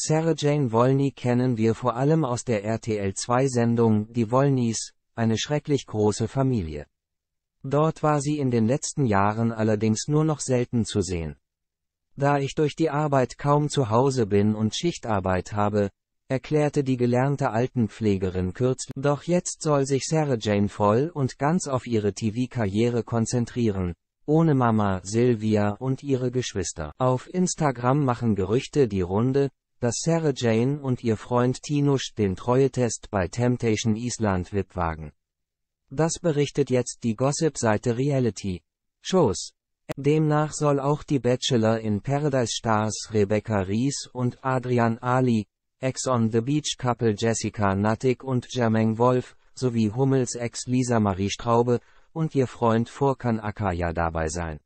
Sarah Jane Wolny kennen wir vor allem aus der RTL2-Sendung Die Wolnys, eine schrecklich große Familie. Dort war sie in den letzten Jahren allerdings nur noch selten zu sehen. Da ich durch die Arbeit kaum zu Hause bin und Schichtarbeit habe, erklärte die gelernte Altenpflegerin kürzlich, doch jetzt soll sich Sarah Jane voll und ganz auf ihre TV-Karriere konzentrieren, ohne Mama, Sylvia und ihre Geschwister. Auf Instagram machen Gerüchte die Runde, dass Sarah Jane und ihr Freund Tinusch den Treue-Test bei Temptation Island VIP wagen. Das berichtet jetzt die Gossip-Seite Reality Shows. Demnach soll auch die Bachelor in Paradise Stars Rebecca Ries und Adrian Ali, Ex on the Beach Couple Jessica Nuttig und Jermaine Wolf, sowie Hummels Ex Lisa Marie Straube und ihr Freund Furkan Akaya dabei sein.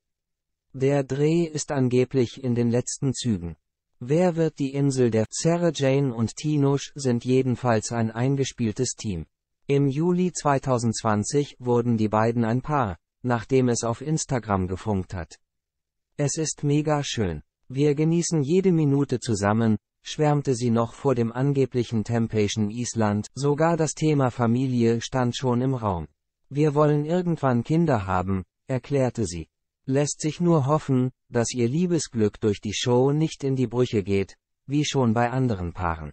Der Dreh ist angeblich in den letzten Zügen. Wer wird die Insel der Sarah Jane und Tinusch sind jedenfalls ein eingespieltes Team. Im Juli 2020 wurden die beiden ein Paar, nachdem es auf Instagram gefunkt hat. Es ist mega schön. Wir genießen jede Minute zusammen, schwärmte sie noch vor dem angeblichen Temptation Island, sogar das Thema Familie stand schon im Raum. Wir wollen irgendwann Kinder haben, erklärte sie. Lässt sich nur hoffen, dass ihr Liebesglück durch die Show nicht in die Brüche geht, wie schon bei anderen Paaren.